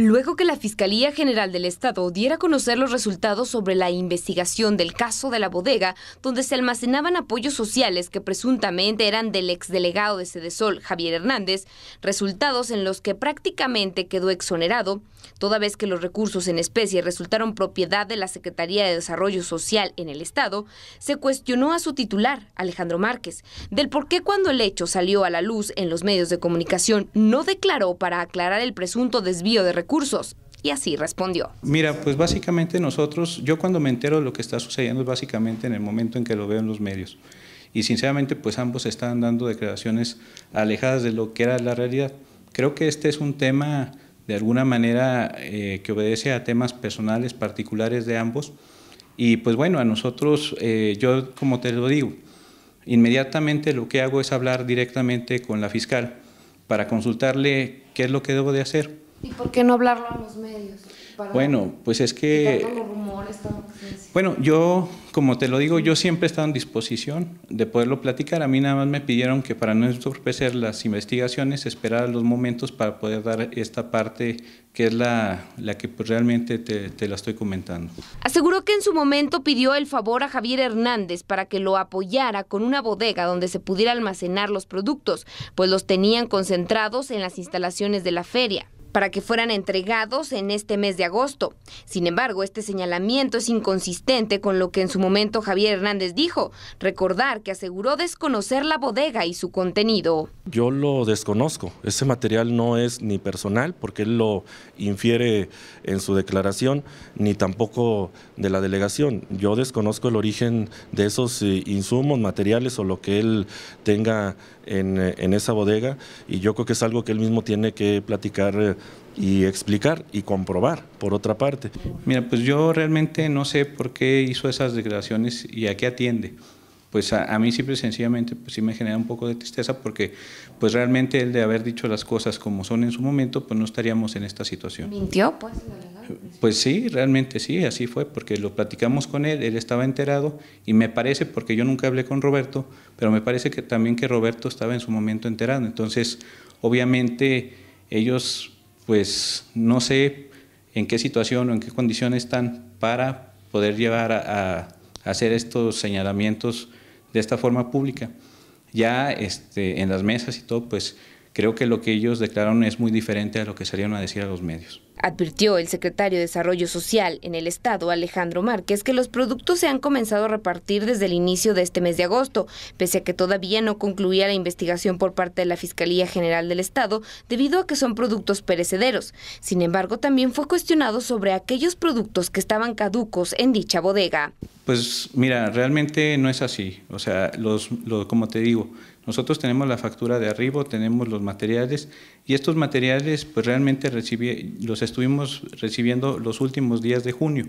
Luego que la Fiscalía General del Estado diera a conocer los resultados sobre la investigación del caso de la bodega, donde se almacenaban apoyos sociales que presuntamente eran del exdelegado de Sedesol, Javier Hernández, resultados en los que prácticamente quedó exonerado, toda vez que los recursos en especie resultaron propiedad de la Secretaría de Desarrollo Social en el Estado, se cuestionó a su titular, Alejandro Márquez, del por qué cuando el hecho salió a la luz en los medios de comunicación no declaró para aclarar el presunto desvío de recursos recursos. Y así respondió. Mira, pues básicamente nosotros, yo cuando me entero de lo que está sucediendo es básicamente en el momento en que lo veo en los medios. Y sinceramente, pues ambos están dando declaraciones alejadas de lo que era la realidad. Creo que este es un tema de alguna manera eh, que obedece a temas personales, particulares de ambos. Y pues bueno, a nosotros, eh, yo como te lo digo, inmediatamente lo que hago es hablar directamente con la fiscal para consultarle qué es lo que debo de hacer ¿Y por qué no hablarlo a los medios? bueno, pues es que... rumores, bueno, yo, como te lo digo, yo siempre he estado en disposición de poderlo platicar. A mí nada más me pidieron que para no entorpecer las investigaciones, esperar los momentos para poder dar esta parte que es la, la que pues, realmente te, te la estoy comentando. Aseguró que en su momento pidió el favor a Javier Hernández para que lo apoyara con una bodega donde se pudiera almacenar los productos, pues los tenían concentrados en las instalaciones de la feria para que fueran entregados en este mes de agosto. Sin embargo, este señalamiento es inconsistente con lo que en su momento Javier Hernández dijo, recordar que aseguró desconocer la bodega y su contenido. Yo lo desconozco, ese material no es ni personal porque él lo infiere en su declaración, ni tampoco de la delegación. Yo desconozco el origen de esos eh, insumos, materiales o lo que él tenga eh, en, esa bodega y yo creo que es algo que él mismo tiene que platicar eh, y explicar y comprobar, por otra parte. Mira, pues yo realmente no sé por qué hizo esas declaraciones y a qué atiende. Pues a, mí simple sencillamente pues sí me genera un poco de tristeza porque pues realmente el de haber dicho las cosas como son en su momento, pues no estaríamos en esta situación. ¿Mintió pues Pues sí, realmente sí, así fue, porque lo platicamos con él, él estaba enterado y me parece, porque yo nunca hablé con Roberto, pero me parece que también que Roberto estaba en su momento enterado. Entonces, obviamente ellos pues no sé en qué situación o en qué condiciones están para poder llevar a, hacer estos señalamientos de esta forma pública. Ya este, en las mesas y todo, pues creo que lo que ellos declararon es muy diferente a lo que salieron a decir a los medios. Advirtió el secretario de Desarrollo Social en el Estado, Alejandro Márquez, que los productos se han comenzado a repartir desde el inicio de este mes de agosto, pese a que todavía no concluía la investigación por parte de la Fiscalía General del Estado debido a que son productos perecederos. Sin embargo, también fue cuestionado sobre aquellos productos que estaban caducos en dicha bodega. Pues mira, realmente no es así. O sea, los, como te digo, nosotros tenemos la factura de arribo, tenemos los materiales y estos materiales pues realmente los estuvimos recibiendo los últimos días de junio.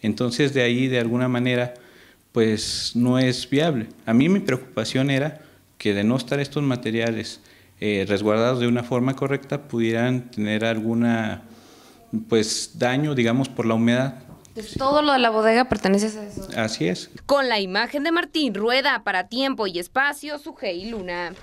Entonces de ahí de alguna manera pues no es viable. A mí mi preocupación era que de no estar estos materiales eh, resguardados de una forma correcta pudieran tener alguna pues daño digamos por la humedad todo lo de la bodega pertenece a eso. Así es. Con la imagen de Martín Rueda para Tiempo y Espacio, y Luna.